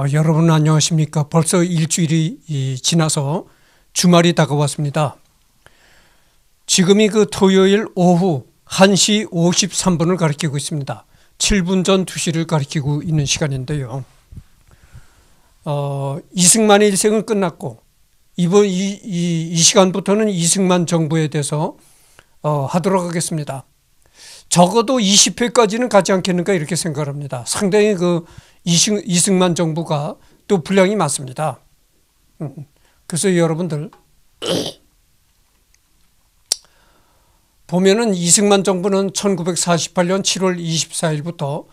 어, 여러분 안녕하십니까? 벌써 일주일이 지나서 주말이 다가왔습니다. 지금이 그 토요일 오후 1시 53분을 가리키고 있습니다. 7분 전 2시를 가리키고 있는 시간인데요. 어, 이승만의 일생은 끝났고 이번 이, 이, 이 시간부터는 이승만 정부에 대해서 어, 하도록 하겠습니다. 적어도 20회까지는 가지 않겠는가 이렇게 생각합니다. 상당히 그 이승, 이승만 정부가 또 분량이 많습니다. 음, 음. 그래서 여러분들 보면은 이승만 정부는 1948년 7월 24일부터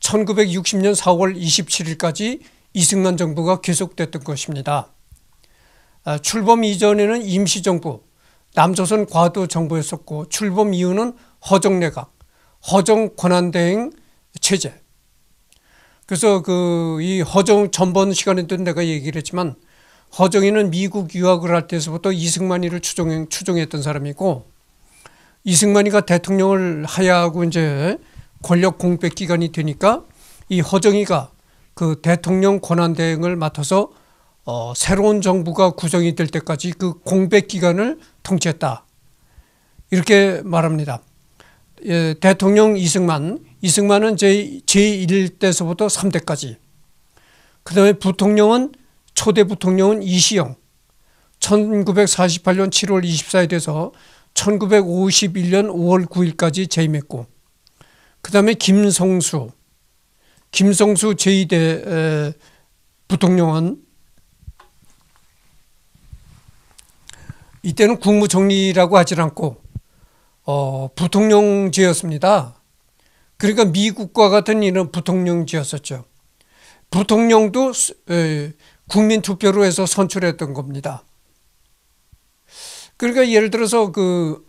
1960년 4월 27일까지 이승만 정부가 계속됐던 것입니다. 아, 출범 이전에는 임시정부, 남조선 과도 정부였었고 출범 이후는 허정내각, 허정 권한대행 체제, 그래서 그 이 허정 전번 시간에도 내가 얘기를 했지만 허정이는 미국 유학을 할 때서부터 이승만이를 추종, 추종했던 사람이고 이승만이가 대통령을 하야하고 이제 권력 공백 기간이 되니까 이 허정이가 그 대통령 권한 대행을 맡아서 어, 새로운 정부가 구성이 될 때까지 그 공백 기간을 통치했다 이렇게 말합니다. 예, 대통령 이승만 이승만은 제, 1대서부터 3대까지 그 다음에 부통령은 초대 부통령은 이시영 1948년 7월 24일에서 1951년 5월 9일까지 재임했고 그 다음에 김성수 김성수 제2대 부통령은 이때는 국무총리라고 하질 않고 어, 부통령제였습니다. 그러니까 미국과 같은 이런 부통령제였었죠. 부통령도 국민 투표로 해서 선출했던 겁니다. 그러니까 예를 들어서 그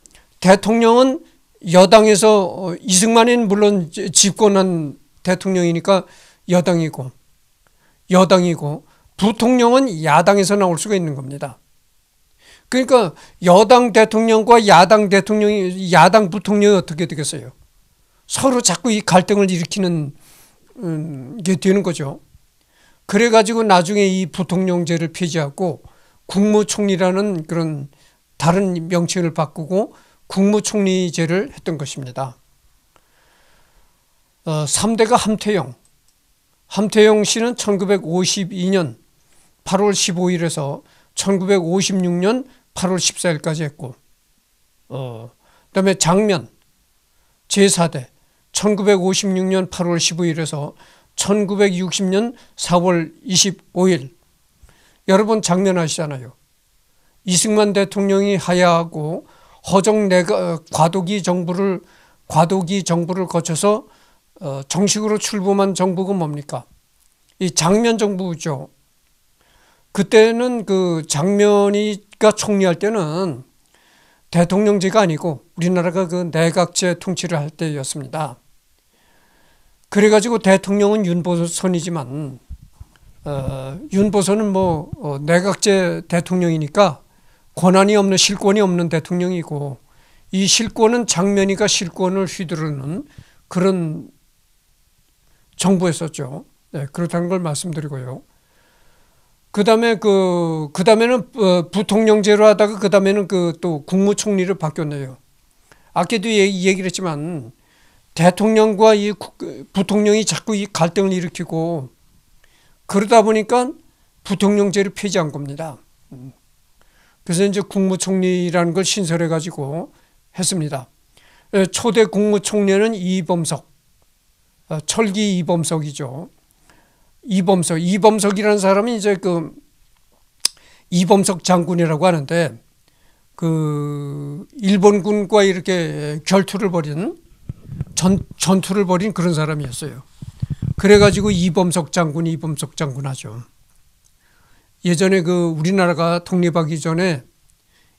대통령은 여당에서 어, 이승만은 물론 집권한 대통령이니까 여당이고 여당이고 부통령은 야당에서 나올 수가 있는 겁니다. 그러니까 여당 대통령과 야당 대통령이 야당 부통령이 어떻게 되겠어요? 서로 자꾸 이 갈등을 일으키는 음, 게 되는 거죠. 그래가지고 나중에 이 부통령제를 폐지하고 국무총리라는 그런 다른 명칭을 바꾸고 국무총리제를 했던 것입니다. 어, 3대가 함태영. 함태영 씨는 1952년 8월 15일에서 1956년 8월 14일까지 했고, 어, 그 다음에 장면, 제4대, 1956년 8월 15일에서 1960년 4월 25일 여러분 장면하시잖아요. 이승만 대통령이 하야하고 허정 내가 어, 과도기 정부를 과도기 정부를 거쳐서 어, 정식으로 출범한 정부가 뭡니까? 이 장면 정부죠. 그때는 그 장면이가 총리할 때는 대통령제가 아니고 우리나라가 그 내각제 통치를 할 때였습니다. 그래가지고 대통령은 윤보선이지만 어, 윤보선은 뭐 어, 내각제 대통령이니까 권한이 없는 실권이 없는 대통령이고 이 실권은 장면이가 실권을 휘두르는 그런 정부였었죠. 네, 그렇다는 걸 말씀드리고요. 그다음에 그 그다음에는 어, 부통령제로 하다가 그다음에는 그 또 국무총리를 바뀌었네요. 아까도 얘기를 했지만 대통령과 이 부통령이 자꾸 이 갈등을 일으키고 그러다 보니까 부통령제를 폐지한 겁니다. 그래서 이제 국무총리라는 걸 신설해 가지고 했습니다. 예, 초대 국무총리는 이범석, 어, 철기 이범석이죠. 이범석 이범석이라는 사람이 이제 그 이범석 장군이라고 하는데 그 일본군과 이렇게 결투를 벌인 전 전투를 벌인 그런 사람이었어요. 그래가지고 이범석 장군이 이범석 장군 하죠. 예전에 그 우리나라가 독립하기 전에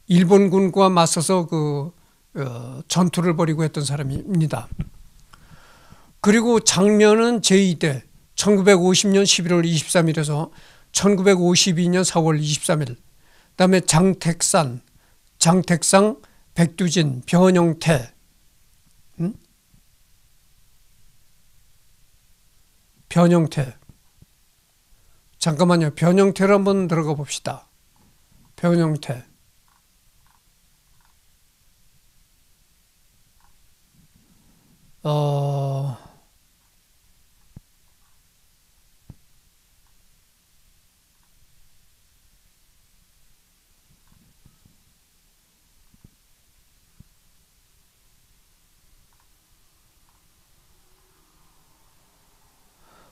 일본군과 맞서서 그 어, 전투를 벌이고 했던 사람입니다. 그리고 장면은 제2대 1950년 11월 23일에서 1952년 4월 23일 그다음에 장택산, 장택상, 백두진, 변영태 변영태 음? 잠깐만요. 변형태로 한번 들어가 봅시다. 변형태. 어,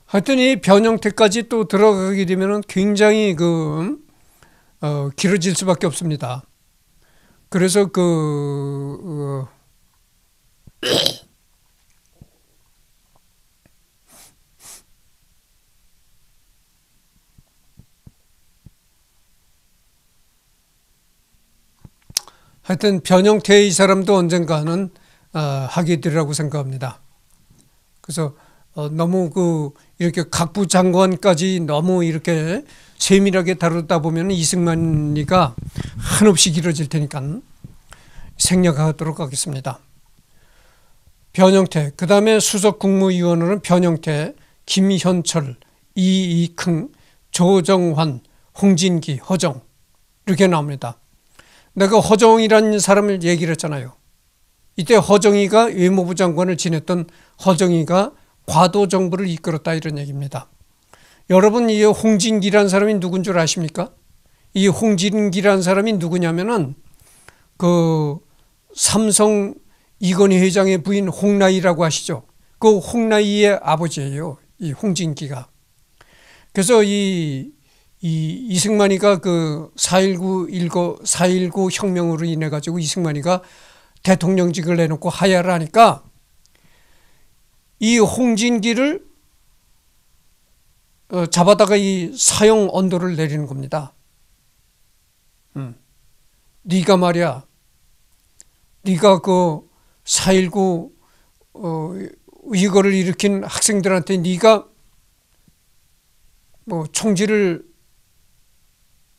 하여튼 이 변형태까지 또 들어가게 되면 굉장히 그, 음, 어, 길어질 수밖에 없습니다. 그래서 그, 어, 하여튼 변형태의 사람도 언젠가는 어, 하게 되리라고 생각합니다. 그래서 어, 너무 그 이렇게 각부 장관까지 너무 이렇게 세밀하게 다루다 보면 이승만이가 한없이 길어질 테니까 생략하도록 하겠습니다. 변영태, 그 다음에 수석 국무위원으로는 변영태, 김현철, 이익흥 조정환, 홍진기, 허정 이렇게 나옵니다. 내가 허정이라는 사람을 얘기를 했잖아요. 이때 허정이가 외무부 장관을 지냈던 허정이가 과도 정부를 이끌었다 이런 얘기입니다. 여러분 이 홍진기라는 사람이 누군 줄 아십니까? 이 홍진기라는 사람이 누구냐면은 그 삼성 이건희 회장의 부인 홍라이라고 하시죠. 그 홍라이의 아버지예요. 이 홍진기가. 그래서 이, 이 이승만이가 그 4.19 일거 4.19 혁명으로 인해 가지고 이승만이가 대통령직을 내놓고 하야를 하니까 이 홍진기를 어, 잡아다가 이 사형 언도를 내리는 겁니다. 음. 네가 말이야. 네가 그4.19 어, 이거를 일으킨 학생들한테 네가 뭐 총질을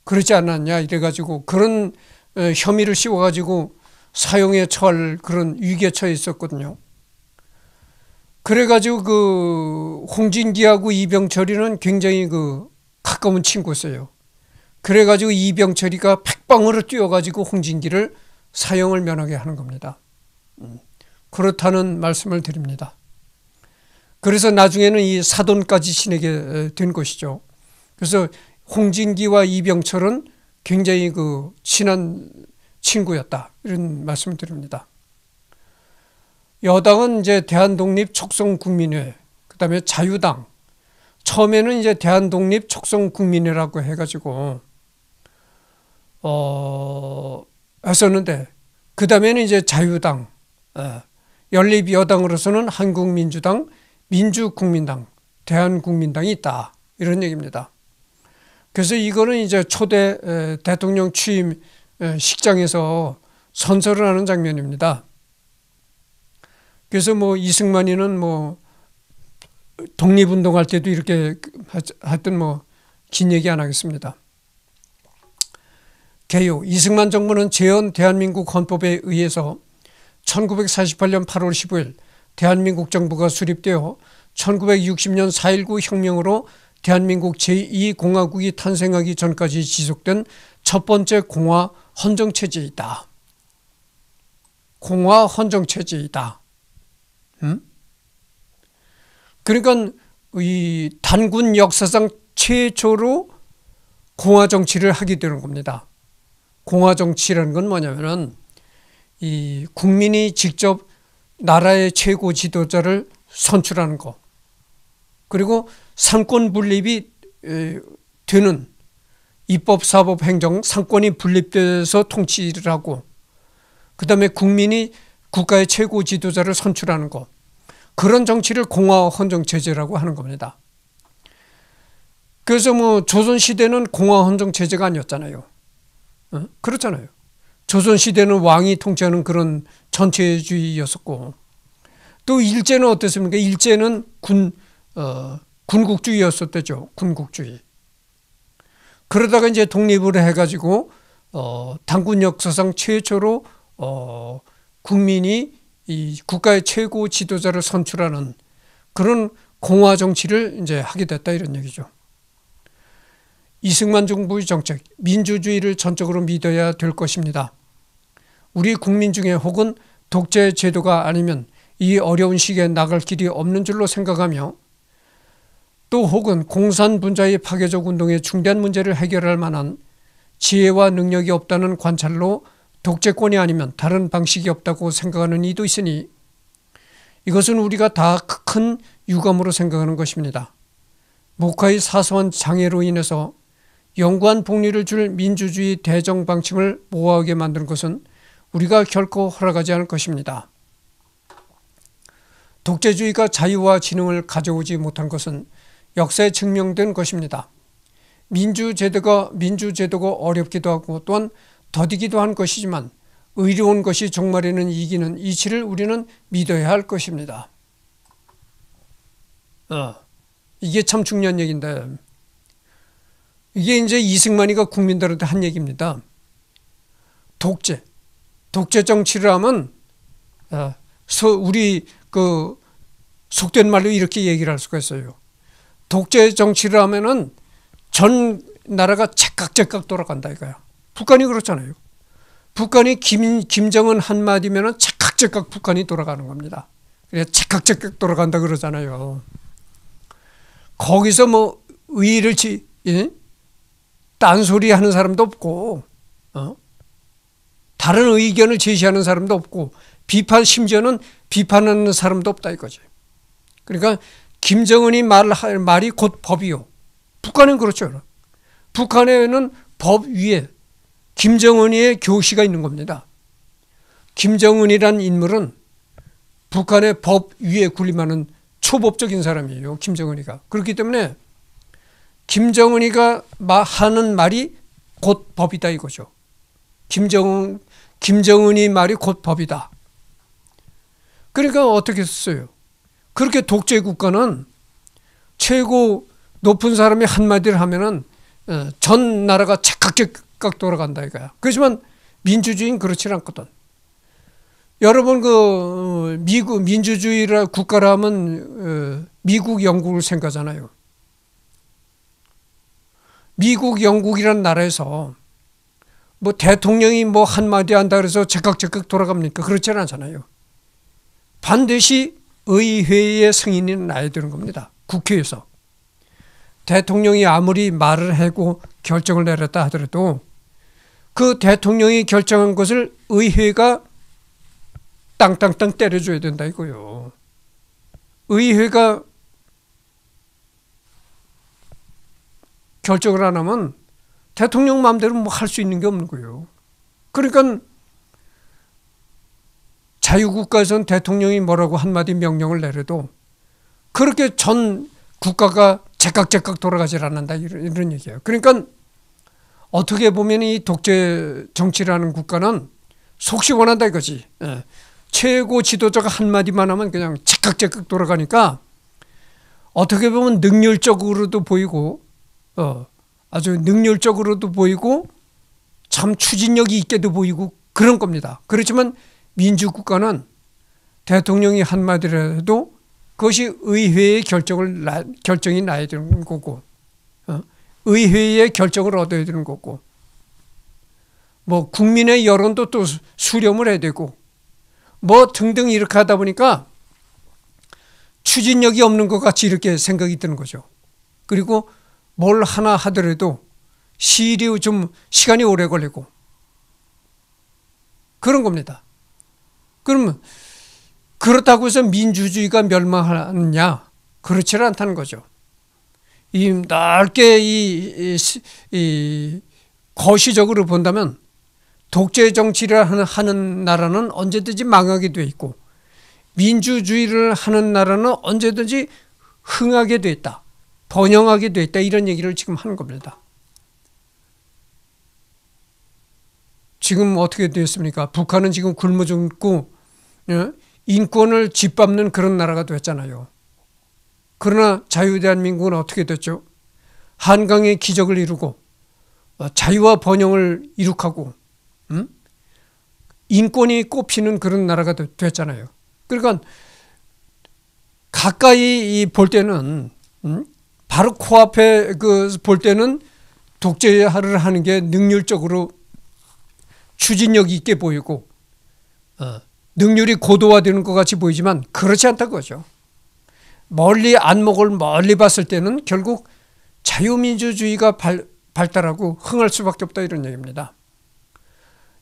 그러지 않았냐 이래가지고 그런 어, 혐의를 씌워가지고 사용에 처할 그런 위기에 처해 있었거든요. 그래가지고 그 홍진기하고 이병철이는 굉장히 그 가까운 친구였어요. 그래가지고 이병철이가 팩방으로 뛰어가지고 홍진기를 사형을 면하게 하는 겁니다. 음. 그렇다는 말씀을 드립니다. 그래서 나중에는 이 사돈까지 지내게 된 것이죠. 그래서 홍진기와 이병철은 굉장히 그 친한 친구였다 이런 말씀을 드립니다. 여당은 이제 대한독립 촉성국민회, 그 다음에 자유당. 처음에는 이제 대한독립 촉성국민회라고 해가지고, 어, 했었는데, 그 다음에는 이제 자유당, 예. 연립여당으로서는 한국민주당, 민주국민당, 대한국민당이 있다. 이런 얘기입니다. 그래서 이거는 이제 초대 대통령 취임 식장에서 선서를 하는 장면입니다. 그래서 뭐 이승만이는 뭐 독립운동할 때도 이렇게 하여튼 뭐긴 얘기 안 하겠습니다. 개요 이승만 정부는 재헌 대한민국 헌법에 의해서 1948년 8월 15일 대한민국 정부가 수립되어 1960년 4.19 혁명으로 대한민국 제2공화국이 탄생하기 전까지 지속된 첫 번째 공화 헌정체제이다. 공화 헌정체제이다. 그러니까 이 단군 역사상 최초로 공화 정치를 하게 되는 겁니다. 공화 정치라는 건 뭐냐면은 이 국민이 직접 나라의 최고 지도자를 선출하는 거. 그리고 상권 분립이 되는 입법, 사법, 행정 상권이 분립돼서 통치를 하고 그다음에 국민이 국가의 최고 지도자를 선출하는 것 그런 정치를 공화 헌정 체제라고 하는 겁니다. 그래서 뭐 조선 시대는 공화 헌정 체제가 아니었잖아요. 어? 그렇잖아요. 조선 시대는 왕이 통치하는 그런 전체주의였었고 또 일제는 어땠습니까? 일제는 군 어, 군국주의였었대죠. 군국주의. 그러다가 이제 독립을 해가지고 어, 당군 역사상 최초로 어, 국민이 이 국가의 최고 지도자를 선출하는 그런 공화 정치를 이제 하게 됐다 이런 얘기죠. 이승만 정부의 정책, 민주주의를 전적으로 믿어야 될 것입니다. 우리 국민 중에 혹은 독재 제도가 아니면 이 어려운 시기에 나갈 길이 없는 줄로 생각하며 또 혹은 공산 분자의 파괴적 운동의 중대한 문제를 해결할 만한 지혜와 능력이 없다는 관찰로 독재권이 아니면 다른 방식이 없다고 생각하는 이도 있으니 이것은 우리가 다 큰 유감으로 생각하는 것입니다. 목화의 사소한 장애로 인해서 영구한 복리를 줄 민주주의 대정 방침을 모호하게 만드는 것은 우리가 결코 허락하지 않을 것입니다. 독재주의가 자유와 진흥을 가져오지 못한 것은 역사에 증명된 것입니다. 민주제도가 민주제도가 어렵기도 하고 또한 더디기도 한 것이지만 의로운 것이 종말에는 이기는 이치를 우리는 믿어야 할 것입니다. 어, 이게 참 중요한 얘기인데 이게 이제 이승만이가 국민들한테 한 얘기입니다. 독재, 독재 정치를 하면 어, 소, 우리 그 속된 말로 이렇게 얘기를 할 수가 있어요. 독재 정치를 하면은 전 나라가 책각책각 돌아간다 이거야. 북한이 그렇잖아요. 북한이 김, 김정은 한마디면 착각착각 북한이 돌아가는 겁니다. 착각착각 돌아간다 그러잖아요. 거기서 뭐 의의를 지, 예? 딴소리 하는 사람도 없고, 어? 다른 의견을 제시하는 사람도 없고, 비판, 심지어는 비판하는 사람도 없다 이거죠. 그러니까 김정은이 말, 할 말이 곧 법이요. 북한은 그렇죠. 북한에는 법 위에 김정은이의 교시가 있는 겁니다. 김정은이란 인물은 북한의 법 위에 군림하는 초법적인 사람이에요. 김정은이가. 그렇기 때문에 김정은이가 하는 말이 곧 법이다 이거죠. 김정은, 김정은이 말이 곧 법이다. 그러니까 어떻게 했어요? 그렇게 독재 국가는 최고 높은 사람이 한마디를 하면은 어, 전 나라가 착각적 각각 돌아간다 이거야. 그렇지만 민주주의는 그렇지 않거든. 여러분 그 어, 미국 민주주의라 국가라 면 어, 미국 영국을 생각하잖아요. 미국 영국이란 나라에서 뭐 대통령이 뭐 한마디 한다 그래서 즉각즉각 돌아갑니까? 그렇지 않잖아요. 반드시 의회의 승인이 나야 되는 겁니다. 국회에서. 대통령이 아무리 말을 하고 결정을 내렸다 하더라도 그 대통령이 결정한 것을 의회가 땅땅땅 때려줘야 된다 이거요. 의회가 결정을 안 하면 대통령 마음대로 뭐 할 수 있는 게 없는 거예요. 그러니까 자유국가에선 대통령이 뭐라고 한마디 명령을 내려도 그렇게 전 국가가 제깍제깍 돌아가질 않는다 이런, 이런 얘기예요. 그러니까 어떻게 보면 이 독재 정치라는 국가는 속시 원한다 이거지. 예. 최고 지도자가 한마디만 하면 그냥 즉각즉각 돌아가니까 어떻게 보면 능률적으로도 보이고 어, 아주 능률적으로도 보이고 참 추진력이 있게도 보이고 그런 겁니다. 그렇지만 민주국가는 대통령이 한마디라도 그것이 의회의 결정을 나, 결정이 나야 되는 거고 의회의 결정을 얻어야 되는 거고 뭐 국민의 여론도 또 수렴을 해야 되고 뭐 등등 이렇게 하다 보니까 추진력이 없는 것 같이 이렇게 생각이 드는 거죠. 그리고 뭘 하나 하더라도 시일이 좀 시간이 오래 걸리고 그런 겁니다. 그러면 그렇다고 해서 민주주의가 멸망하느냐? 그렇지 않다는 거죠. 이 넓게 이, 이, 이 거시적으로 본다면 독재 정치를 하는 나라는 언제든지 망하게 돼 있고 민주주의를 하는 나라는 언제든지 흥하게 돼 있다. 번영하게 돼 있다. 이런 얘기를 지금 하는 겁니다. 지금 어떻게 되었습니까? 북한은 지금 굶어 죽고 예? 인권을 짓밟는 그런 나라가 됐잖아요. 그러나 자유대한민국은 어떻게 됐죠? 한강의 기적을 이루고 어, 자유와 번영을 이룩하고 음? 인권이 꽃피는 그런 나라가 됐잖아요. 그러니까 가까이 볼 때는 음? 바로 코앞에 그 볼 때는 독재를 하는 게 능률적으로 추진력 있게 보이고 어, 능률이 고도화되는 것 같이 보이지만 그렇지 않다는 거죠. 멀리 안목을 멀리 봤을 때는 결국 자유민주주의가 발, 발달하고 흥할 수밖에 없다 이런 얘기입니다.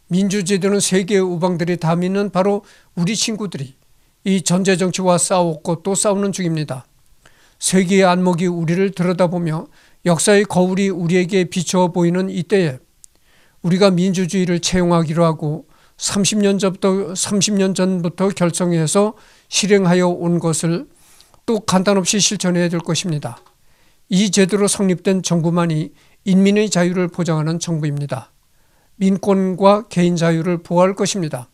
민주제도는 세계 우방들이 다 믿는 바로 우리 친구들이 이 전제정치와 싸웠고 또 싸우는 중입니다. 세계의 안목이 우리를 들여다보며 역사의 거울이 우리에게 비춰 보이는 이때에 우리가 민주주의를 채용하기로 하고 30년 전부터, 30년 전부터 결성해서 실행하여 온 것을 또 간단없이 실천해야 될 것입니다. 이 제도로 성립된 정부만이 인민의 자유를 보장하는 정부입니다. 민권과 개인 자유를 보호할 것입니다.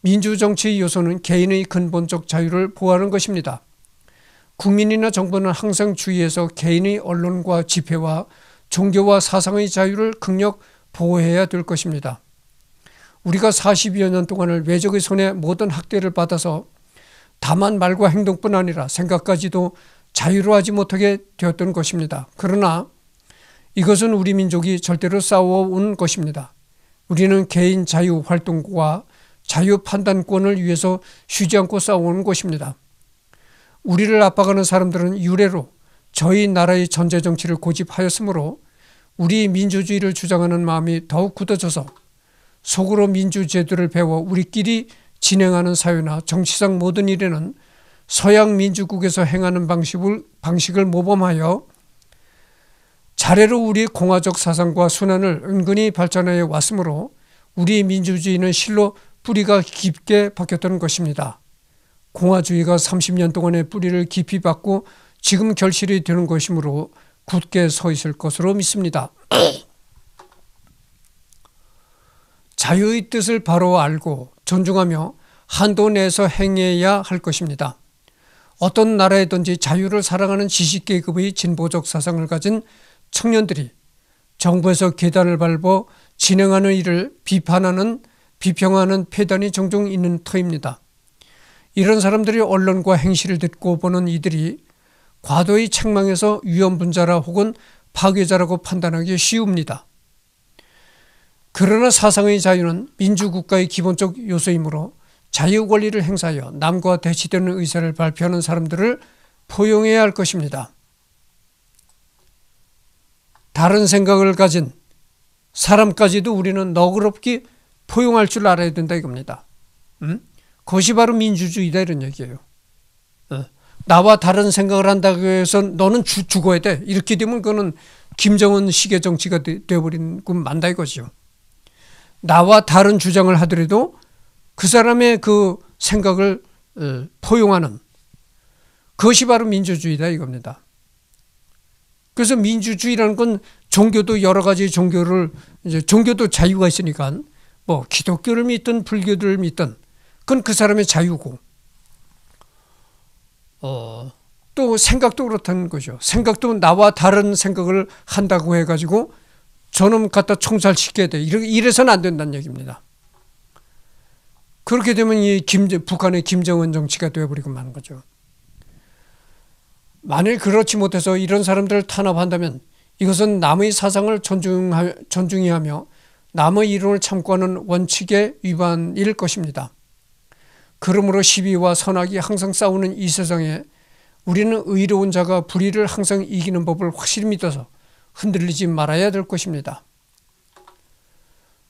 민주정치의 요소는 개인의 근본적 자유를 보호하는 것입니다. 국민이나 정부는 항상 주의해서 개인의 언론과 집회와 종교와 사상의 자유를 극력 보호해야 될 것입니다. 우리가 40여 년 동안을 외적의 손에 모든 학대를 받아서 다만 말과 행동뿐 아니라 생각까지도 자유로하지 못하게 되었던 것입니다. 그러나 이것은 우리 민족이 절대로 싸워온 것입니다. 우리는 개인 자유 활동과 자유 판단권을 위해서 쉬지 않고 싸워온 것입니다. 우리를 압박하는 사람들은 유례로 저희 나라의 전제 정치를 고집하였으므로 우리 민주주의를 주장하는 마음이 더욱 굳어져서 속으로 민주제도를 배워 우리끼리 진행하는 사회나 정치상 모든 일에는 서양 민주국에서 행하는 방식을, 방식을 모범하여 자례로 우리 공화적 사상과 순환을 은근히 발전하여 왔으므로 우리 민주주의는 실로 뿌리가 깊게 박혔던 것입니다. 공화주의가 30년 동안의 뿌리를 깊이 박고 지금 결실이 되는 것이므로 굳게 서 있을 것으로 믿습니다. 자유의 뜻을 바로 알고 존중하며 한도 내에서 행해야 할 것입니다. 어떤 나라에든지 자유를 사랑하는 지식계급의 진보적 사상을 가진 청년들이 정부에서 계단을 밟어 진행하는 일을 비판하는 비평하는 폐단이 종종 있는 터입니다. 이런 사람들이 언론과 행실을 듣고 보는 이들이 과도의 책망에서 위험분자라 혹은 파괴자라고 판단하기 쉬웁니다. 그러나 사상의 자유는 민주국가의 기본적 요소이므로 자유 권리를 행사하여 남과 대치되는 의사를 발표하는 사람들을 포용해야 할 것입니다. 다른 생각을 가진 사람까지도 우리는 너그럽게 포용할 줄 알아야 된다 이겁니다. 음? 그것이 바로 민주주의다 이런 얘기예요. 어. 나와 다른 생각을 한다고 해서 너는 주, 죽어야 돼. 이렇게 되면 그거는 김정은 시계 정치가 되, 되어버린 건 만다 이거죠. 나와 다른 주장을 하더라도 그 사람의 그 생각을 어, 포용하는 그것이 바로 민주주의다 이겁니다. 그래서 민주주의라는 건 종교도 여러 가지 종교를 이제 종교도 자유가 있으니까 뭐 기독교를 믿든 불교를 믿든 그건 그 사람의 자유고 어, 또 생각도 그렇다는 거죠. 생각도 나와 다른 생각을 한다고 해가지고 저놈 갖다 총살 시켜야 돼. 이렇게 이래서는 안 된다는 얘기입니다. 그렇게 되면 이 김, 북한의 김정은 정치가 되어버리고 마는 거죠. 만일 그렇지 못해서 이런 사람들을 탄압한다면 이것은 남의 사상을 존중하, 존중히 하며 남의 이론을 참고하는 원칙에 위반일 것입니다. 그러므로 시비와 선악이 항상 싸우는 이 세상에 우리는 의로운 자가 불의를 항상 이기는 법을 확실히 믿어서 흔들리지 말아야 될 것입니다.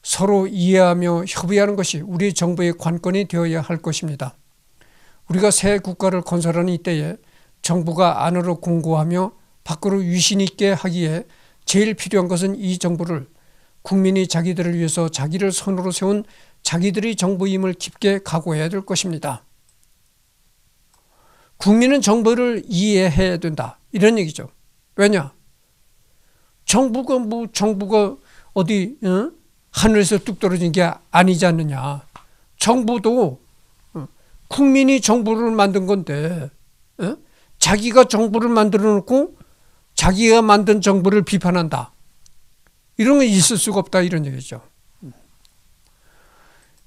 서로 이해하며 협의하는 것이 우리 정부의 관건이 되어야 할 것입니다. 우리가 새 국가를 건설하는 이때에 정부가 안으로 공고하며 밖으로 위신 있게 하기에 제일 필요한 것은 이 정부를 국민이 자기들을 위해서 자기를 선으로 세운 자기들이 정부임을 깊게 각오해야 될 것입니다. 국민은 정부를 이해해야 된다. 이런 얘기죠. 왜냐? 정부가 뭐 정부가 어디 어? 하늘에서 뚝 떨어진 게 아니지 않느냐. 정부도 어? 국민이 정부를 만든 건데 어? 자기가 정부를 만들어 놓고 자기가 만든 정부를 비판한다. 이런 게 있을 수가 없다 이런 얘기죠.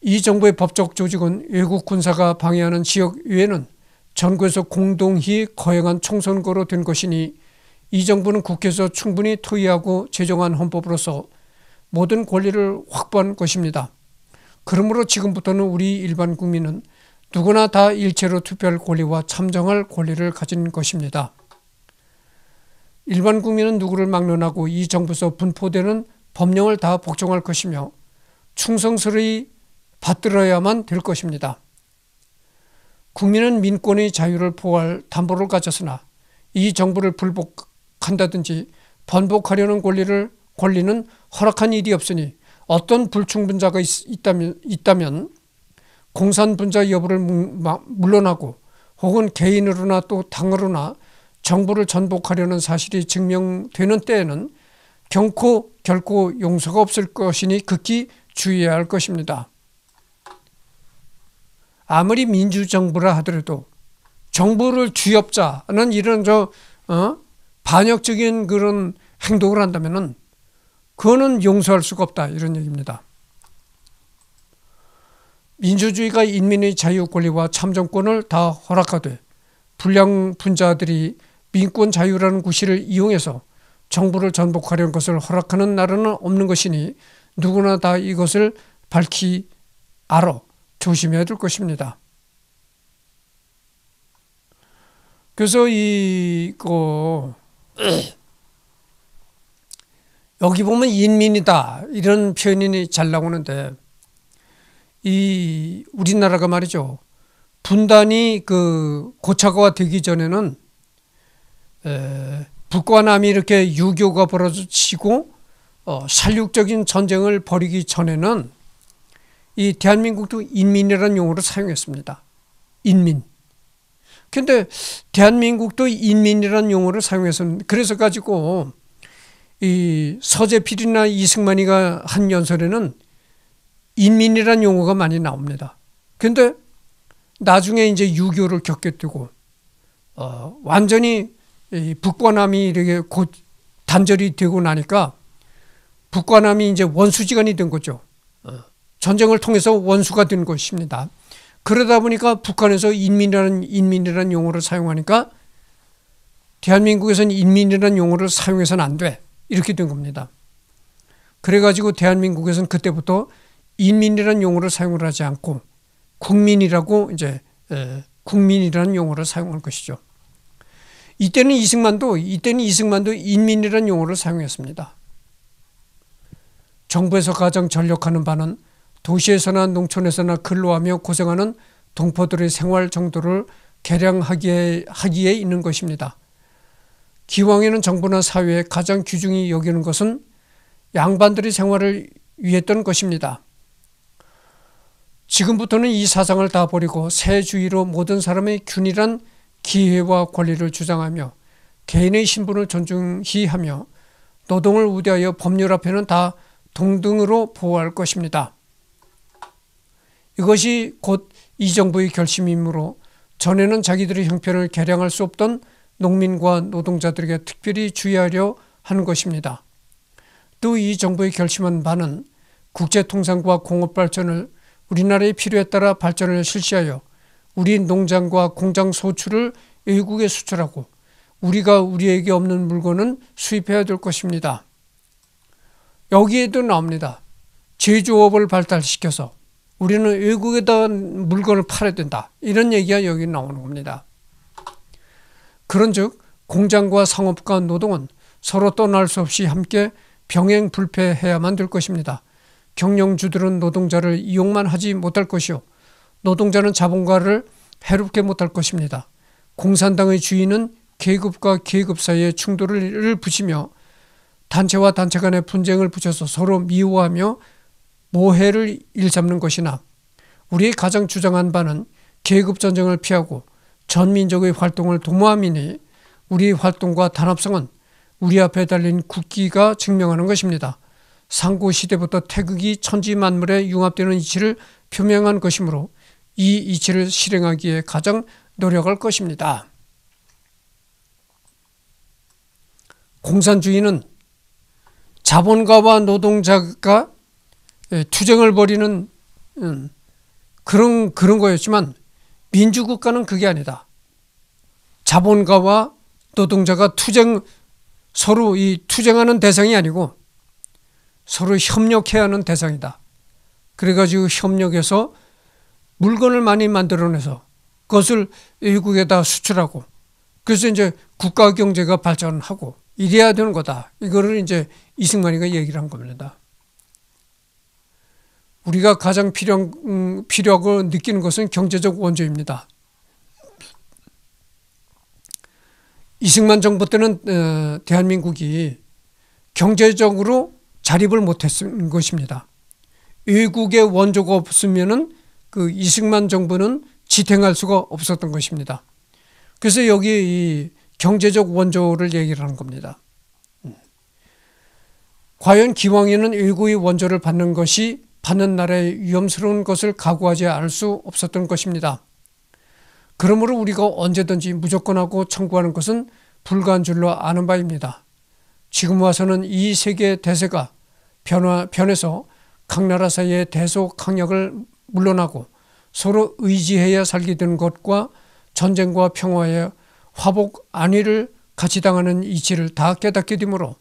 이 정부의 법적 조직은 외국 군사가 방해하는 지역 외에는 전국에서 공동히 거행한 총선거로 된 것이니 이 정부는 국회에서 충분히 토의하고 제정한 헌법으로서 모든 권리를 확보한 것입니다. 그러므로 지금부터는 우리 일반 국민은 누구나 다 일체로 투표할 권리와 참정할 권리를 가진 것입니다. 일반 국민은 누구를 막론하고 이 정부에서 분포되는 법령을 다 복종할 것이며 충성스러이 받들어야만 될 것입니다. 국민은 민권의 자유를 보호할 담보를 가졌으나 이 정부를 불복, 반복한다든지 번복하려는 권리를 권리는 허락한 일이 없으니 어떤 불충분자가 있, 다면 있다면 공산 분자 여부를 물러나고 혹은 개인으로나 또 당으로나 정부를 전복하려는 사실이 증명되는 때에는 경코 결코 용서가 없을 것이니 극히 주의해야 할 것입니다. 아무리 민주정부라 하더라도 정부를 쥐업자는 이런 저 어? 반역적인 그런 행동을 한다면은 그거는 용서할 수가 없다 이런 얘기입니다. 민주주의가 인민의 자유 권리와 참정권을 다 허락하되 불량 분자들이 민권 자유라는 구실을 이용해서 정부를 전복하려는 것을 허락하는 나라는 없는 것이니 누구나 다 이것을 밝히 알아 조심해야 될 것입니다. 그래서 이거 그 여기 보면 인민이다 이런 표현이 잘 나오는데 이 우리나라가 말이죠 분단이 그고착화 되기 전에는 북과 남이 이렇게 유교가 벌어지고 어, 살육적인 전쟁을 벌이기 전에는 이 대한민국도 인민이라는 용어를 사용했습니다. 인민. 근데 대한민국도 인민이라는 용어를 사용해서는 그래서 가지고 이 서재필이나 이승만이가 한 연설에는 인민이라는 용어가 많이 나옵니다. 근데 나중에 이제 유교를 겪게 되고 어, 완전히 이 북과 남이 이렇게 곧 단절이 되고 나니까 북과 남이 이제 원수지간이 된 거죠. 어, 전쟁을 통해서 원수가 된 것입니다. 그러다 보니까 북한에서 인민이라는 인민이라는 용어를 사용하니까 대한민국에서는 인민이라는 용어를 사용해서는 안 돼. 이렇게 된 겁니다. 그래가지고 대한민국에서는 그때부터 인민이라는 용어를 사용을 하지 않고 국민이라고 이제 국민이라는 용어를 사용할 것이죠. 이때는 이승만도 이때는 이승만도 인민이라는 용어를 사용했습니다. 정부에서 가장 전력하는 바는 도시에서나 농촌에서나 근로하며 고생하는 동포들의 생활 정도를 개량하기에 하기에 있는 것입니다. 기왕에는 정부나 사회에 가장 귀중히 여기는 것은 양반들의 생활을 위했던 것입니다. 지금부터는 이 사상을 다 버리고 새 주의로 모든 사람의 균일한 기회와 권리를 주장하며 개인의 신분을 존중히 하며 노동을 우대하여 법률 앞에는 다 동등으로 보호할 것입니다. 이것이 곧 이 정부의 결심이므로 전에는 자기들의 형편을 개량할 수 없던 농민과 노동자들에게 특별히 주의하려 하는 것입니다. 또 이 정부의 결심한 바는 국제통상과 공업발전을 우리나라의 필요에 따라 발전을 실시하여 우리 농장과 공장 소출을 외국에 수출하고 우리가 우리에게 없는 물건은 수입해야 될 것입니다. 여기에도 나옵니다. 제조업을 발달시켜서 우리는 외국에다 물건을 팔아야 된다. 이런 얘기가 여기 나오는 겁니다. 그런즉 공장과 상업과 노동은 서로 떠날 수 없이 함께 병행 불패해야만 될 것입니다. 경영주들은 노동자를 이용만 하지 못할 것이요. 노동자는 자본가를 해롭게 못할 것입니다. 공산당의 주인은 계급과 계급 사이의 충돌을 부시며 단체와 단체 간의 분쟁을 붙여서 서로 미워하며 모해를 일삼는 것이나 우리 가장 주장한 바는 계급전쟁을 피하고 전민족의 활동을 도모함이니 우리 활동과 단합성은 우리 앞에 달린 국기가 증명하는 것입니다. 상고 시대부터 태극이 천지 만물에 융합되는 이치를 표명한 것이므로 이 이치를 실행하기에 가장 노력할 것입니다. 공산주의는 자본가와 노동자가 예, 투쟁을 벌이는 음, 그런 그런 거였지만 민주국가는 그게 아니다. 자본가와 노동자가 투쟁 서로 이 투쟁하는 대상이 아니고 서로 협력해야 하는 대상이다. 그래가지고 협력해서 물건을 많이 만들어내서 그것을 외국에다 수출하고 그래서 이제 국가 경제가 발전하고 이래야 되는 거다. 이거를 이제 이승만이가 얘기를 한 겁니다. 우리가 가장 필요, 음, 필요하고 느끼는 것은 경제적 원조입니다. 이승만 정부 때는 어, 대한민국이 경제적으로 자립을 못했던 것입니다. 외국의 원조가 없으면은 그 이승만 정부는 지탱할 수가 없었던 것입니다. 그래서 여기 이 경제적 원조를 얘기를 하는 겁니다. 음. 과연 기왕에는 일구의 원조를 받는 것이 받는 날의 위험스러운 것을 각오하지 않을 수 없었던 것입니다. 그러므로 우리가 언제든지 무조건하고 청구하는 것은 불가한 줄로 아는 바입니다. 지금 와서는 이 세계의 대세가 변화, 변해서 각 나라 사이의 대소강력을 물러나고 서로 의지해야 살게 되 것과 전쟁과 평화의 화복 안위를 같이 당하는 이치를 다 깨닫게 되므로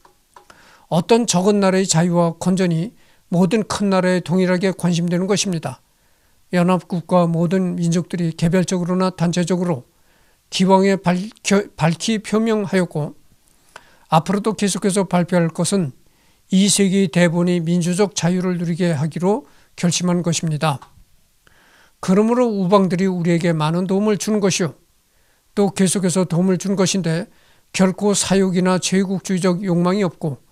어떤 적은 나라의 자유와 건전이 모든 큰 나라에 동일하게 관심되는 것입니다. 연합국가 모든 민족들이 개별적으로나 단체적으로 기왕에 밝히 표명하였고 앞으로도 계속해서 발표할 것은 이 세기의 대본이 민주적 자유를 누리게 하기로 결심한 것입니다. 그러므로 우방들이 우리에게 많은 도움을 주는 것이요. 또 계속해서 도움을 준 것인데 결코 사욕이나 제국주의적 욕망이 없고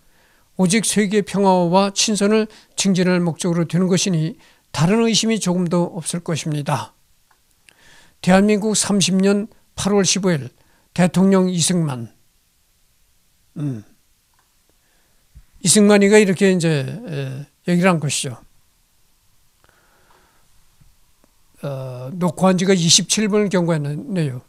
오직 세계 평화와 친선을 증진할 목적으로 되는 것이니 다른 의심이 조금도 없을 것입니다. 대한민국 30년 8월 15일 대통령 이승만 음. 이승만이가 이렇게 이제 얘기를 한 것이죠. 어, 녹화한 지가 27분을 경과했네요.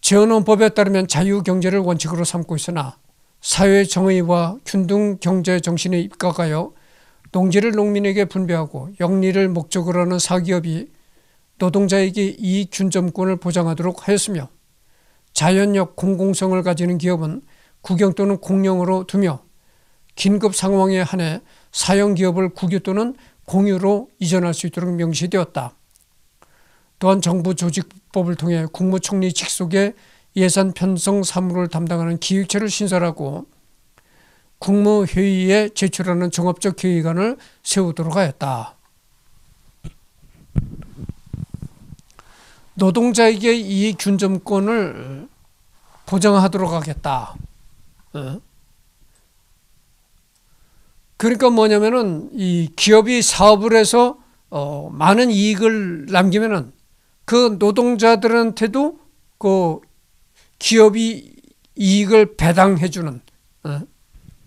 재헌헌법에 따르면 자유경제를 원칙으로 삼고 있으나 사회 정의와 균등 경제 정신에 입각하여 농지를 농민에게 분배하고 영리를 목적으로 하는 사기업이 노동자에게 이 균점권을 보장하도록 하였으며 자연력 공공성을 가지는 기업은 국영 또는 공영으로 두며 긴급 상황에 한해 사형기업을 국유 또는 공유로 이전할 수 있도록 명시되었다. 또한 정부 조직법을 통해 국무총리 직속의 예산 편성 사무를 담당하는 기획처를 신설하고 국무회의에 제출하는 종합적 계획안을 세우도록 하였다. 노동자에게 이익 균점권을 보장하도록 하겠다. 어? 그러니까 뭐냐면은 이 기업이 사업을 해서 어 많은 이익을 남기면은 그 노동자들한테도 그 기업이 이익을 배당해주는 어?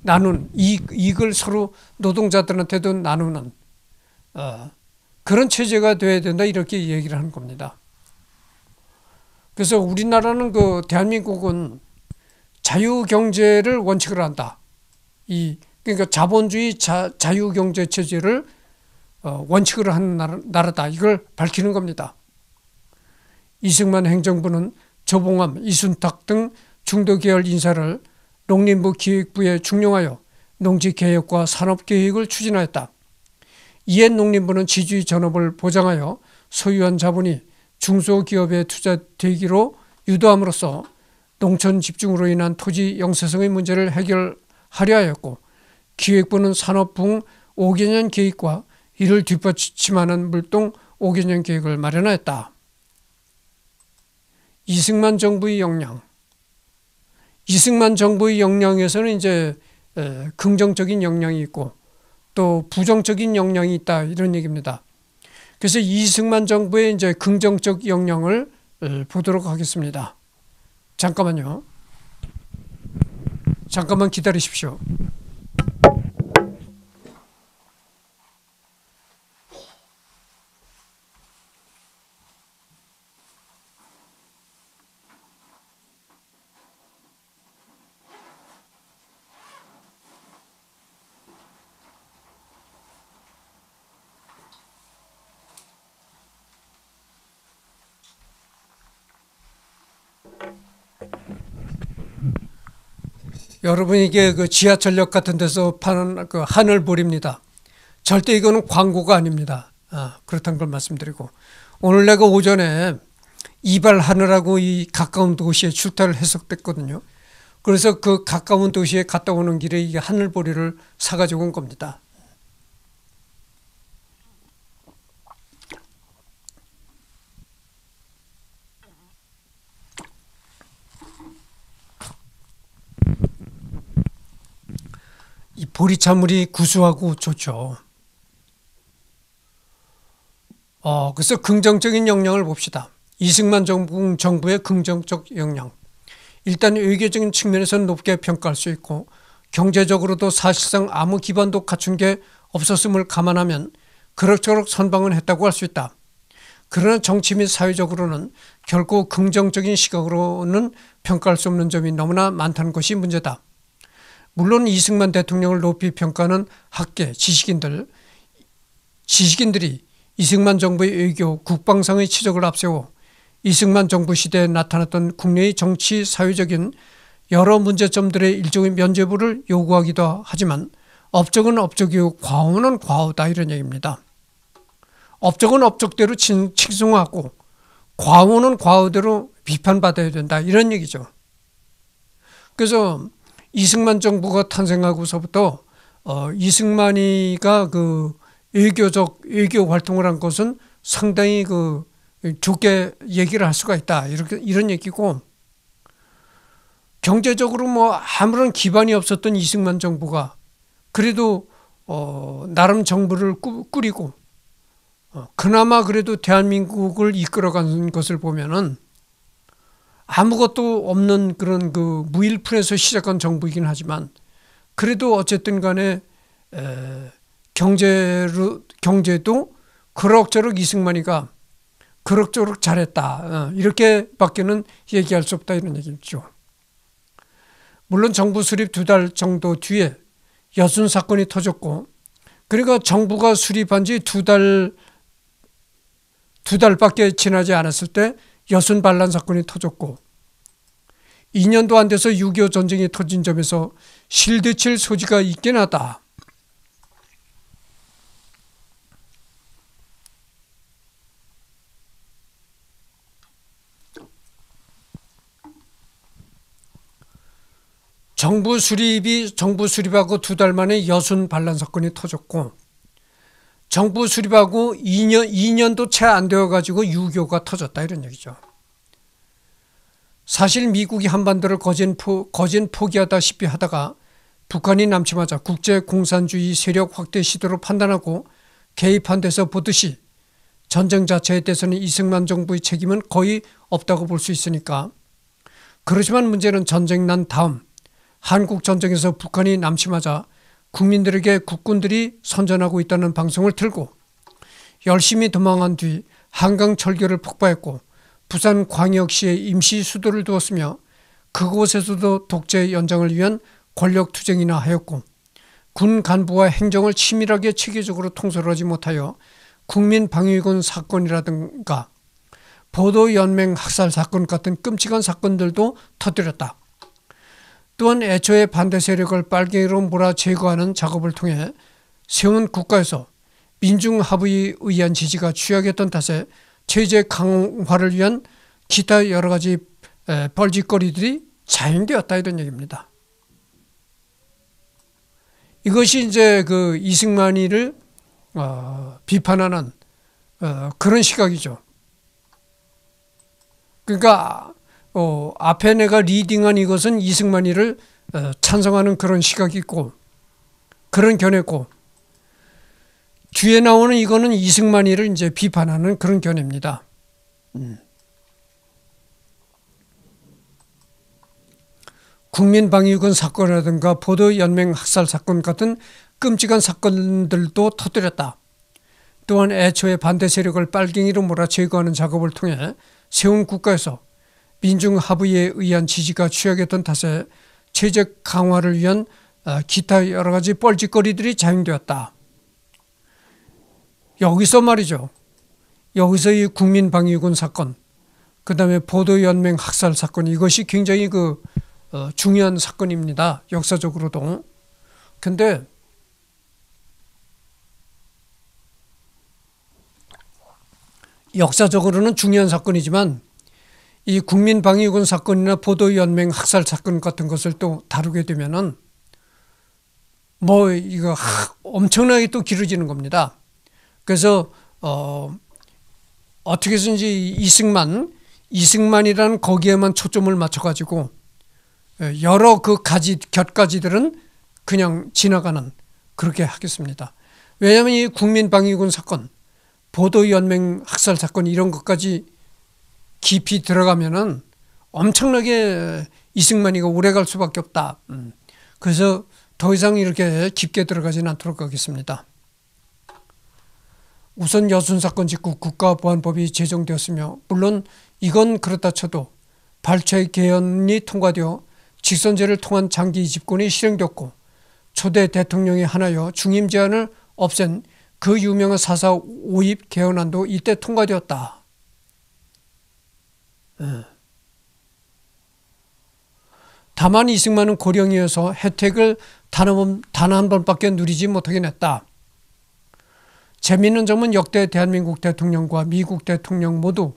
나눈 이익, 이익을 서로 노동자들한테도 나누는 어, 그런 체제가 돼야 된다 이렇게 얘기를 하는 겁니다. 그래서 우리나라는 그 대한민국은 자유 경제를 원칙으로 한다. 이 그러니까 자본주의 자, 자유 경제 체제를 어, 원칙으로 하는 나라, 나라다. 이걸 밝히는 겁니다. 이승만 행정부는 조봉암, 이순탁 등 중도계열 인사를 농림부 기획부에 중용하여 농지개혁과 산업계획을 추진하였다. 이에 농림부는 지주의 전업을 보장하여 소유한 자본이 중소기업에 투자되기로 유도함으로써 농촌 집중으로 인한 토지 영세성의 문제를 해결하려 하였고 기획부는 산업붕 5개년 계획과 이를 뒷받침하는 물동 5개년 계획을 마련하였다. 이승만 정부의 역량, 이승만 정부의 역량에서는 이제 긍정적인 역량이 있고 또 부정적인 역량이 있다 이런 얘기입니다. 그래서 이승만 정부의 이제 긍정적 역량을 보도록 하겠습니다. 잠깐만요. 잠깐만 기다리십시오. 여러분이게그 지하철역 같은 데서 파는 그 하늘볼입니다. 절대 이거는 광고가 아닙니다. 아, 그렇다는 걸 말씀드리고 오늘 내가 오전에 이발하느라고 이 가까운 도시에 출퇴를 해석됐거든요. 그래서 그 가까운 도시에 갔다 오는 길에 이게 하늘보리를 사가지고 온 겁니다. 보리차물이 구수하고 좋죠. 어, 그래서 긍정적인 영향을 봅시다. 이승만 정부, 의 긍정적 영향. 일단 외교적인 측면에서는 높게 평가할 수 있고 경제적으로도 사실상 아무 기반도 갖춘 게 없었음을 감안하면 그럭저럭 선방은 했다고 할 수 있다. 그러나 정치 및 사회적으로는 결코 긍정적인 시각으로는 평가할 수 없는 점이 너무나 많다는 것이 문제다. 물론 이승만 대통령을 높이 평가하는 학계 지식인들 지식인들이 이승만 정부의 외교 국방상의 치적을 앞세워 이승만 정부 시대에 나타났던 국내의 정치 사회적인 여러 문제점들의 일종의 면죄부를 요구하기도 하지만 업적은 업적이고 과오는 과오다 이런 얘기입니다. 업적은 업적대로 칭송하고 과오는 과오대로 비판받아야 된다 이런 얘기죠. 그래서 이승만 정부가 탄생하고서부터 어, 이승만이가 그 외교적 외교 활동을 한 것은 상당히 그 좋게 얘기를 할 수가 있다 이렇게 이런 얘기고 경제적으로 뭐 아무런 기반이 없었던 이승만 정부가 그래도 어, 나름 정부를 꾸, 꾸리고 어, 그나마 그래도 대한민국을 이끌어간 것을 보면은 아무것도 없는 그런 그 무일푼에서 시작한 정부이긴 하지만 그래도 어쨌든 간에 에, 경제로 경제도 그럭저럭 이승만이가 그럭저럭 잘했다 어, 이렇게밖에는 얘기할 수 없다 이런 얘기죠. 물론 정부 수립 두 달 정도 뒤에 여순 사건이 터졌고 그러니까 정부가 수립한 지 두 달 두 달밖에 지나지 않았을 때 여순 반란 사건이 터졌고 2년도 안 돼서 6.25 전쟁이 터진 점에서 실드칠 소지가 있긴 하다. 정부 수립이 정부 수립하고 두 달 만에 여순 반란 사건이 터졌고 정부 수립하고 2년 2년도 채 안 되어 가지고 유교가 터졌다 이런 얘기죠. 사실 미국이 한반도를 거진, 포, 거진 포기하다시피 하다가 북한이 남침하자 국제 공산주의 세력 확대 시도로 판단하고 개입한 데서 보듯이 전쟁 자체에 대해서는 이승만 정부의 책임은 거의 없다고 볼 수 있으니까 그렇지만 문제는 전쟁 난 다음 한국 전쟁에서 북한이 남침하자 국민들에게 국군들이 선전하고 있다는 방송을 틀고 열심히 도망한 뒤 한강 철교를 폭파했고 부산 광역시에 임시 수도를 두었으며 그곳에서도 독재 연장을 위한 권력 투쟁이나 하였고 군 간부와 행정을 치밀하게 체계적으로 통솔하지 못하여 국민 방위군 사건이라든가 보도연맹 학살 사건 같은 끔찍한 사건들도 터뜨렸다. 또한 애초에 반대 세력을 빨갱이로 몰아 제거하는 작업을 통해 세운 국가에서 민중 합의에 의한 지지가 취약했던 탓에 체제 강화를 위한 기타 여러 가지 벌짓거리들이 자행되었다 이런 얘기입니다. 이것이 이제 그 이승만이를 어, 비판하는 어, 그런 시각이죠. 그러니까 어, 앞에 내가 리딩한 이것은 이승만이를 어, 찬성하는 그런 시각이 있고 그런 견해고 뒤에 나오는 이거는 이승만이를 이제 비판하는 그런 견해입니다. 음. 국민방위군 사건이라든가 보도연맹 학살 사건 같은 끔찍한 사건들도 터뜨렸다. 또한 애초에 반대 세력을 빨갱이로 몰아 제거하는 작업을 통해 세운 국가에서 민중 합의에 의한 지지가 취약했던 탓에 체적 강화를 위한 어, 기타 여러 가지 뻘짓거리들이 자행되었다. 여기서 말이죠. 여기서 이 국민방위군 사건, 그 다음에 보도연맹 학살 사건, 이것이 굉장히 그 어, 중요한 사건입니다. 역사적으로도. 근데 역사적으로는 중요한 사건이지만 이 국민방위군 사건이나 보도연맹 학살 사건 같은 것을 또 다루게 되면은 뭐 이거 엄청나게 또 길어지는 겁니다. 그래서 어 어떻게 든지 이승만 이승만이란 거기에만 초점을 맞춰가지고 예, 여러 그 가지 곁가지들은 그냥 지나가는 그렇게 하겠습니다. 왜냐하면 이 국민방위군 사건, 보도연맹 학살 사건 이런 것까지 깊이 들어가면은 엄청나게 이승만이가 오래 갈 수밖에 없다. 음. 그래서 더 이상 이렇게 깊게 들어가지는 않도록 하겠습니다. 우선 여순 사건 직후 국가보안법이 제정되었으며 물론 이건 그렇다 쳐도 발췌 개헌이 통과되어 직선제를 통한 장기 집권이 실행됐고 초대 대통령이 하나여 중임 제한을 없앤 그 유명한 사사 오입 개헌안도 이때 통과되었다. 예. 다만 이승만은 고령이어서 혜택을 단 한 번밖에 누리지 못하게 냈다. 재미있는 점은 역대 대한민국 대통령과 미국 대통령 모두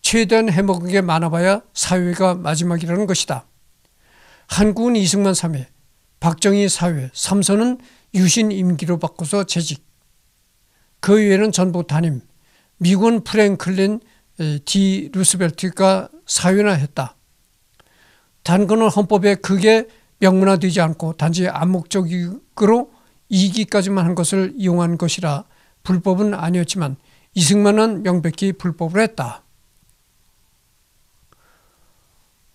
최대한 해먹은 게 많아봐야 사회가 마지막이라는 것이다. 한국은 이승만 3회, 박정희 4회, 삼선은 유신 임기로 바꿔서 재직. 그 외에는 전부 단임, 미군 프랭클린 디 루스벨트가 사유화했다. 단건은 헌법에 크게 명문화되지 않고 단지 암묵적으로 이기까지만 한 것을 이용한 것이라 불법은 아니었지만 이승만은 명백히 불법을 했다.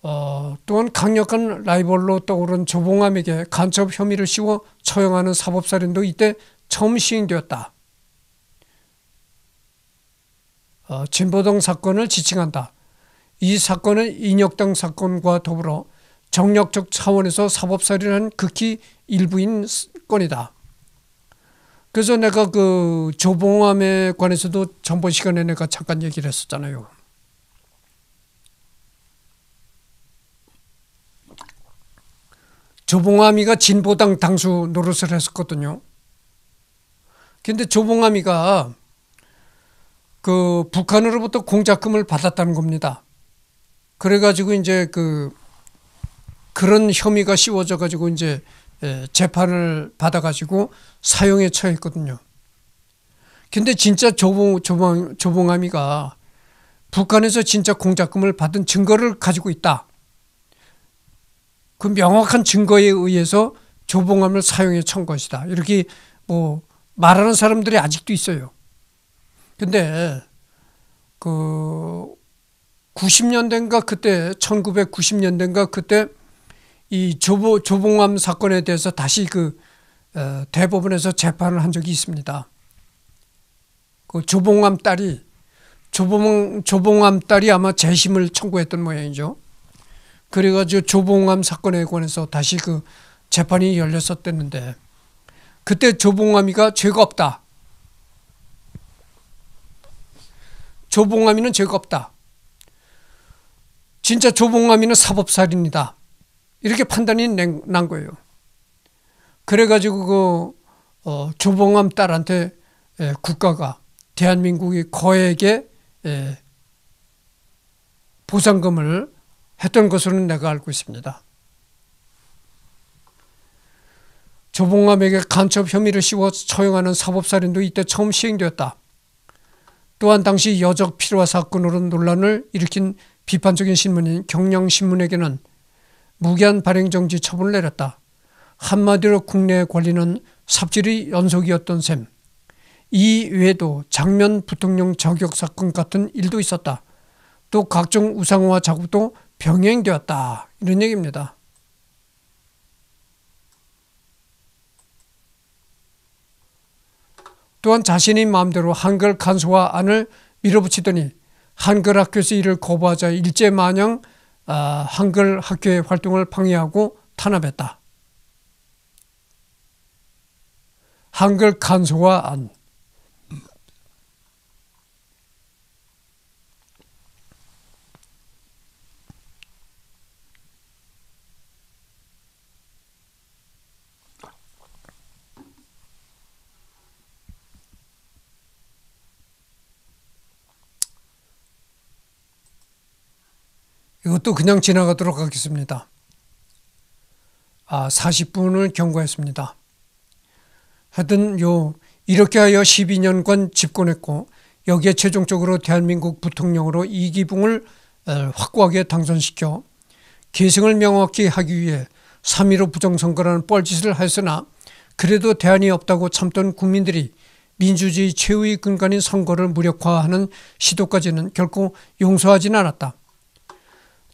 어, 또한 강력한 라이벌로 떠오른 조봉암에게 간첩 혐의를 씌워 처형하는 사법살인도 이때 처음 시행되었다. 어, 진보동 사건을 지칭한다. 이 사건은 인혁당 사건과 더불어 정력적 차원에서 사법살인한 극히 일부인 건이다. 그래서 내가 그 조봉암에 관해서도 전번 시간에 내가 잠깐 얘기를 했었잖아요. 조봉암이가 진보당 당수 노릇을 했었거든요. 근데 조봉암이가 그 북한으로부터 공작금을 받았다는 겁니다. 그래가지고 이제 그 그런 혐의가 씌워져가지고 이제 재판을 받아가지고 사용에 처했거든요. 근데 진짜 조봉, 조봉, 조봉함이가 북한에서 진짜 공작금을 받은 증거를 가지고 있다. 그 명확한 증거에 의해서 조봉함을 사용해 천 것이다. 이렇게 뭐 말하는 사람들이 아직도 있어요. 근데 그 90년대인가 그때 1990년대인가 그때 이 조보, 조봉암 사건에 대해서 다시 그 어, 대법원에서 재판을 한 적이 있습니다. 그 조봉암 딸이 조봉 조봉암 딸이 아마 재심을 청구했던 모양이죠. 그래가지고 조봉암 사건에 관해서 다시 그 재판이 열렸었댔는데 그때 조봉암이가 죄가 없다. 조봉암이는 죄가 없다. 진짜 조봉암이는 사법살인이다. 이렇게 판단이 난 거예요. 그래가지고 그 어, 조봉암 딸한테 에, 예, 국가가 대한민국이 거액의 에, 예, 보상금을 했던 것으로는 내가 알고 있습니다. 조봉암에게 간첩 혐의를 씌워 처형하는 사법살인도 이때 처음 시행되었다. 또한 당시 여적 필요와 사건으로 논란을 일으킨 비판적인 신문인 경향신문에게는 무기한 발행정지 처분을 내렸다. 한마디로 국내 권리는 삽질의 연속이었던 셈. 이 외에도 장면 부통령 저격 사건 같은 일도 있었다. 또 각종 우상화 작업도 병행되었다. 이런 얘기입니다. 또한 자신의 마음대로 한글 간소화 안을 밀어붙이더니 한글 학교에서 이를 거부하자 일제 마냥 아, 한글 학교의 활동을 방해하고 탄압했다. 한글 간소화 안 이것도 그냥 지나가도록 하겠습니다. 아, 40분을 경고했습니다. 하여튼 요 이렇게 하여 12년간 집권했고 여기에 최종적으로 대한민국 부통령으로 이기붕을 확고하게 당선시켜 계승을 명확히 하기 위해 3.15 부정선거라는 뻘짓을 하으나 그래도 대안이 없다고 참던 국민들이 민주주의 최후의 근간인 선거를 무력화하는 시도까지는 결코 용서하지는 않았다.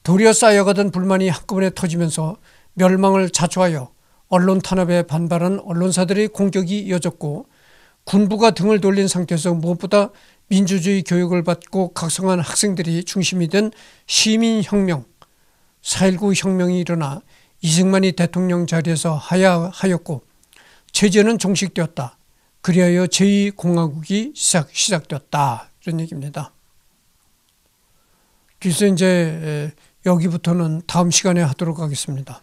도리어 쌓여가던 불만이 한꺼번에 터지면서 멸망을 자초하여 언론 탄압에 반발한 언론사들의 공격이 이어졌고 군부가 등을 돌린 상태에서 무엇보다 민주주의 교육을 받고 각성한 학생들이 중심이 된 시민혁명, 4.19 혁명이 일어나 이승만이 대통령 자리에서 하야하였고 체제는 종식되었다. 그리하여 제2공화국이 시작, 시작되었다. 이런 얘기입니다. 뒤에서 이제 여기부터는 다음 시간에 하도록 하겠습니다.